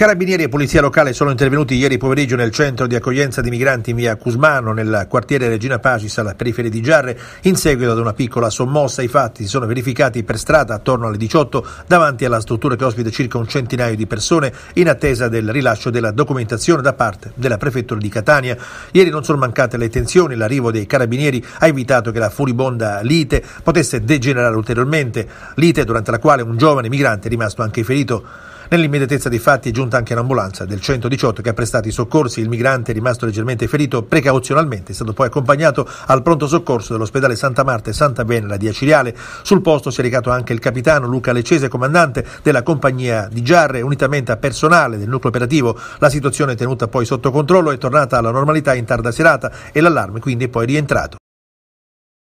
Carabinieri e polizia locale sono intervenuti ieri pomeriggio nel centro di accoglienza di migranti in via Cusmano, nel quartiere Regina Pacis, alla periferia di Giarre, in seguito ad una piccola sommossa. I fatti si sono verificati per strada attorno alle 18 davanti alla struttura che ospita circa un centinaio di persone in attesa del rilascio della documentazione da parte della prefettura di Catania. Ieri non sono mancate le tensioni, l'arrivo dei carabinieri ha evitato che la furibonda lite potesse degenerare ulteriormente, lite durante la quale un giovane migrante è rimasto anche ferito. Nell'immediatezza dei fatti è giunta anche un'ambulanza del 118 che ha prestato i soccorsi. Il migrante è rimasto leggermente ferito precauzionalmente è stato poi accompagnato al pronto soccorso dell'ospedale Santa Marta e Santa Venera di Acireale. Sul posto si è recato anche il capitano Luca Leccese, comandante della compagnia di Giarre, unitamente a personale del nucleo operativo. La situazione tenuta poi sotto controllo è tornata alla normalità in tarda serata e l'allarme quindi è poi rientrato.